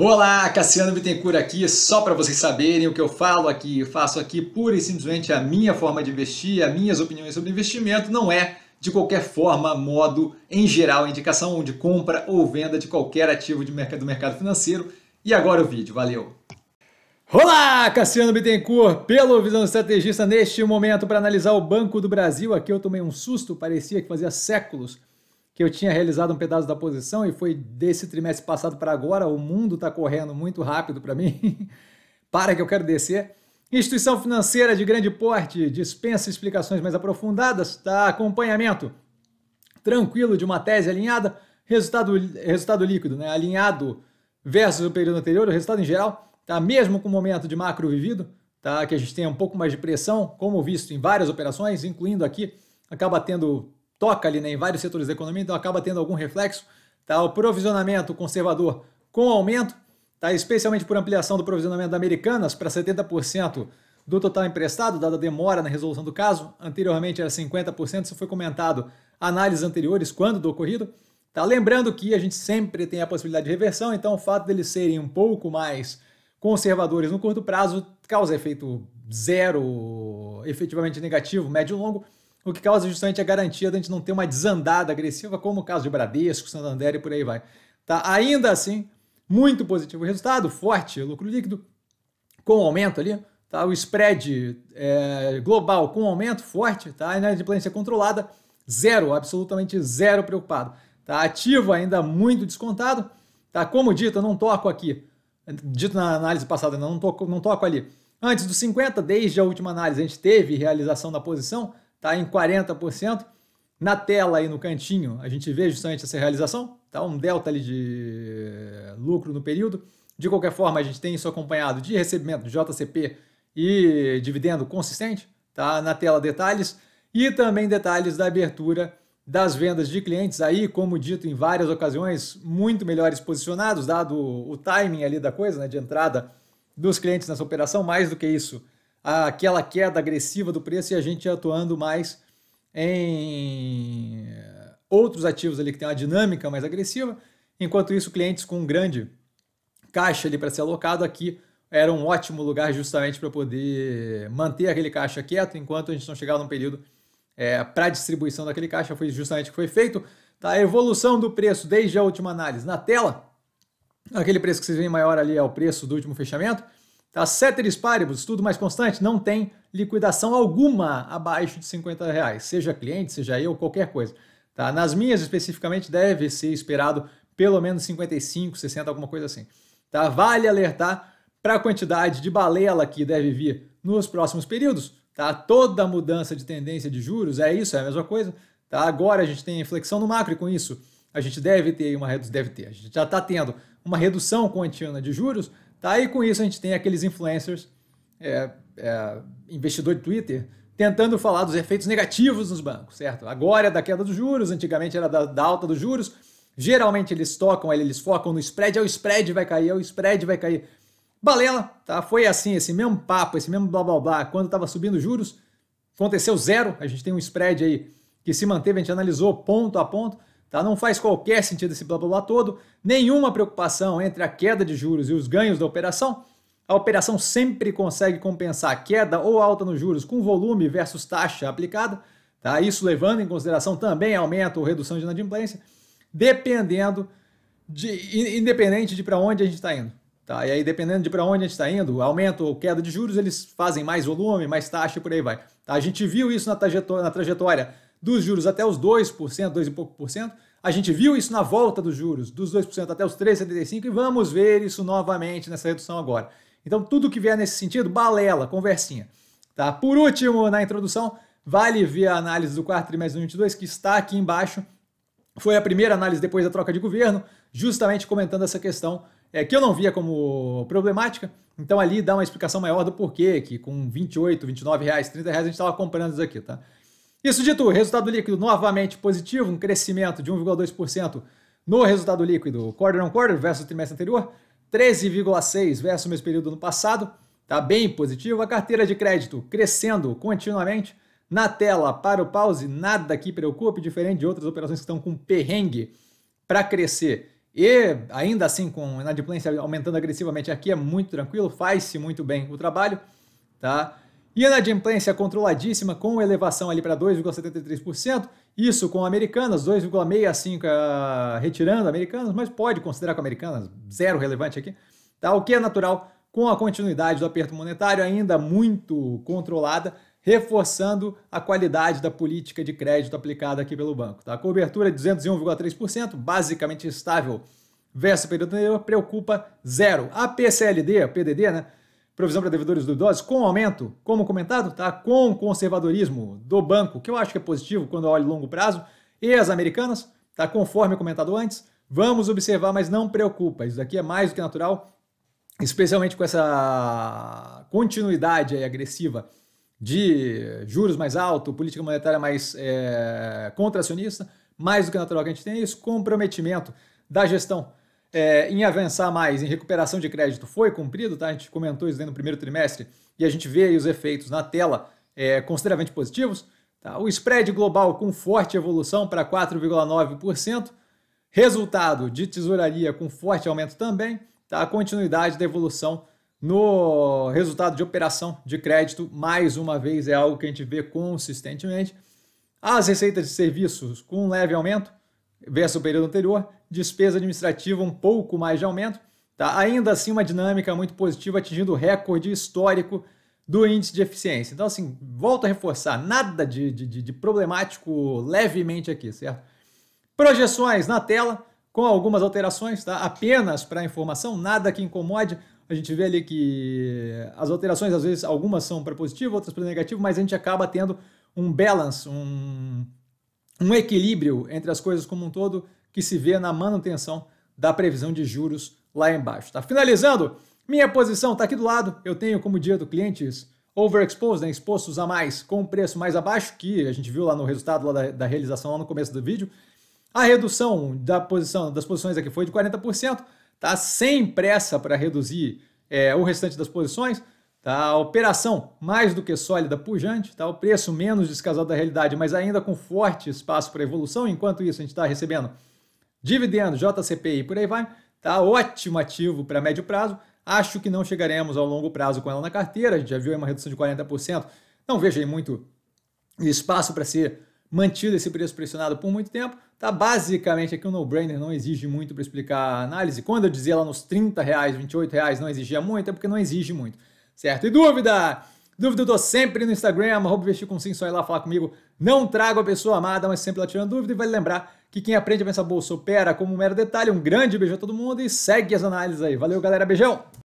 Olá, Cassiano Bittencourt aqui, só para vocês saberem o que eu falo aqui, eu faço aqui pura e simplesmente a minha forma de investir, as minhas opiniões sobre investimento, não é de qualquer forma, modo, em geral, indicação de compra ou venda de qualquer ativo de mercado, do mercado financeiro. E agora o vídeo, valeu! Olá, Cassiano Bittencourt, pelo Visão Estrategista, neste momento para analisar o Banco do Brasil. Aqui eu tomei um susto, parecia que fazia séculos que eu tinha realizado um pedaço da posição e foi desse trimestre passado para agora, o mundo está correndo muito rápido para mim. para que eu quero descer. Instituição financeira de grande porte dispensa explicações mais aprofundadas, tá? Acompanhamento tranquilo de uma tese alinhada, resultado, resultado líquido, né? Alinhado versus o período anterior, o resultado em geral, tá? Mesmo com o momento de macro vivido, tá? Que a gente tem um pouco mais de pressão, como visto em várias operações, incluindo aqui, acaba tendo toca ali né, em vários setores da economia, então acaba tendo algum reflexo. Tá? O provisionamento conservador com aumento, tá? especialmente por ampliação do provisionamento da Americanas para 70% do total emprestado, dada a demora na resolução do caso. Anteriormente era 50%, isso foi comentado análises anteriores, quando do ocorrido. Tá? Lembrando que a gente sempre tem a possibilidade de reversão, então o fato deles serem um pouco mais conservadores no curto prazo causa efeito zero, efetivamente negativo, médio e longo, o que causa justamente a garantia de a gente não ter uma desandada agressiva, como o caso de Bradesco, Santander e por aí vai. Tá? Ainda assim, muito positivo o resultado, forte lucro líquido, com aumento ali, tá? o spread é, global com aumento forte, tá? a inadimplência controlada, zero, absolutamente zero preocupado. Tá? Ativo ainda muito descontado, tá? como dito, eu não toco aqui, dito na análise passada, né? não toco, não toco ali. Antes dos 50, desde a última análise, a gente teve realização da posição, está em 40%. Na tela aí no cantinho, a gente vê justamente essa realização, tá? um delta ali de eh, lucro no período. De qualquer forma, a gente tem isso acompanhado de recebimento de JCP e dividendo consistente, tá? Na tela detalhes e também detalhes da abertura das vendas de clientes aí, como dito em várias ocasiões, muito melhores posicionados, dado o timing ali da coisa, né, de entrada dos clientes nessa operação, mais do que isso, aquela queda agressiva do preço e a gente atuando mais em outros ativos ali que tem uma dinâmica mais agressiva. Enquanto isso, clientes com um grande caixa ali para ser alocado aqui era um ótimo lugar justamente para poder manter aquele caixa quieto enquanto a gente não chegava num período é, para distribuição daquele caixa. Foi justamente o que foi feito. Tá? A evolução do preço desde a última análise na tela, aquele preço que vocês veem maior ali é o preço do último fechamento. Tá? sete paribus, tudo mais constante, não tem liquidação alguma abaixo de 50 reais, seja cliente, seja eu, qualquer coisa. Tá? Nas minhas, especificamente, deve ser esperado pelo menos 55, 60, alguma coisa assim. Tá? Vale alertar para a quantidade de balela que deve vir nos próximos períodos. Tá? Toda mudança de tendência de juros é isso, é a mesma coisa. Tá? Agora a gente tem inflexão no macro e com isso a gente deve ter uma redução, deve ter, a gente já está tendo uma redução contínua de juros, Tá? E com isso a gente tem aqueles influencers, é, é, investidor de Twitter, tentando falar dos efeitos negativos nos bancos, certo? Agora é da queda dos juros, antigamente era da, da alta dos juros. Geralmente eles tocam, eles focam no spread, é o spread vai cair, é o spread vai cair. Balela, tá? Foi assim, esse mesmo papo, esse mesmo blá blá blá, quando estava subindo juros, aconteceu zero, a gente tem um spread aí que se manteve, a gente analisou ponto a ponto. Tá? Não faz qualquer sentido esse blá blá blá todo, nenhuma preocupação entre a queda de juros e os ganhos da operação. A operação sempre consegue compensar a queda ou alta nos juros com volume versus taxa aplicada, tá? isso levando em consideração também aumento ou redução de inadimplência, dependendo de, independente de para onde a gente está indo. Tá? E aí, dependendo de para onde a gente está indo, aumento ou queda de juros, eles fazem mais volume, mais taxa e por aí vai. Tá? A gente viu isso na trajetória, na trajetória dos juros até os 2%, 2 e pouco por cento. A gente viu isso na volta dos juros, dos 2% até os 3,75% e vamos ver isso novamente nessa redução agora. Então, tudo que vier nesse sentido, balela, conversinha. Tá? Por último, na introdução, vale ver a análise do quarto trimestre de 2022, que está aqui embaixo. Foi a primeira análise depois da troca de governo, justamente comentando essa questão é, que eu não via como problemática. Então, ali dá uma explicação maior do porquê, que com 28, 29 reais, 30 reais a gente estava comprando isso aqui, tá? Isso dito, resultado líquido novamente positivo, um crescimento de 1,2% no resultado líquido quarter on quarter versus o trimestre anterior, 13,6% versus o mesmo período no passado, está bem positivo. A carteira de crédito crescendo continuamente. Na tela, para o pause, nada que preocupe, diferente de outras operações que estão com perrengue para crescer. E ainda assim, com inadimplência aumentando agressivamente, aqui é muito tranquilo, faz-se muito bem o trabalho, tá? E inadimplência controladíssima, com elevação ali para 2,73%. Isso com Americanas, 2,65% uh, ah, retirando Americanas, mas pode considerar com Americanas, zero relevante aqui. Tá? O que é natural, com a continuidade do aperto monetário ainda muito controlada, reforçando a qualidade da política de crédito aplicada aqui pelo banco. Tá? A cobertura de 201,3%, basicamente estável versus o período anterior, preocupa zero. A PCLD, a PDD, né? provisão para devedores duvidosos, com aumento, como comentado, tá? com conservadorismo do banco, que eu acho que é positivo quando olho longo prazo, e as americanas, tá? conforme comentado antes, vamos observar, mas não preocupa, isso daqui é mais do que natural, especialmente com essa continuidade agressiva de juros mais alto, política monetária mais é, contracionista, mais do que natural que a gente tem é isso, comprometimento da gestão é, em avançar mais em recuperação de crédito foi cumprido, tá? A gente comentou isso no primeiro trimestre e a gente vê os efeitos na tela é, consideravelmente positivos. Tá? O spread global com forte evolução para 4,9%, resultado de tesouraria com forte aumento também, tá? a continuidade da evolução no resultado de operação de crédito, mais uma vez, é algo que a gente vê consistentemente. As receitas de serviços com um leve aumento versus o período anterior despesa administrativa um pouco mais de aumento. Tá? Ainda assim, uma dinâmica muito positiva, atingindo o recorde histórico do índice de eficiência. Então, assim, volto a reforçar, nada de, de, de problemático levemente aqui, certo? Projeções na tela, com algumas alterações, tá? Apenas para informação, nada que incomode. A gente vê ali que as alterações, às vezes, algumas são para positivo, outras para negativo, mas a gente acaba tendo um balance, um, um equilíbrio entre as coisas como um todo que se vê na manutenção da previsão de juros lá embaixo. Tá finalizando, minha posição está aqui do lado. Eu tenho como dia do clientes overexposed, né, expostos a mais, com preço mais abaixo, que a gente viu lá no resultado lá da, da realização lá no começo do vídeo. A redução da posição das posições aqui foi de 40%, tá? Sem pressa para reduzir é, o restante das posições. Tá? A operação mais do que sólida, pujante, tá? o preço menos descasado da realidade, mas ainda com forte espaço para evolução. Enquanto isso, a gente está recebendo Dividendo, JCPI, por aí vai. Tá ótimo ativo para médio prazo. Acho que não chegaremos ao longo prazo com ela na carteira. A gente já viu uma redução de 40%. Não vejo aí muito espaço para ser mantido esse preço pressionado por muito tempo. Tá basicamente aqui o um no-brainer não exige muito para explicar a análise. Quando eu dizia lá nos 30 reais, 28 reais não exigia muito, é porque não exige muito. Certo? E dúvida? Dúvida eu tô sempre no Instagram, arroba investir com sim, só ir lá falar comigo. Não trago a pessoa amada, mas sempre lá tirando dúvida. E vale lembrar que quem aprende a pensar bolsa opera como um mero detalhe. Um grande beijo a todo mundo e segue as análises aí. Valeu, galera. Beijão!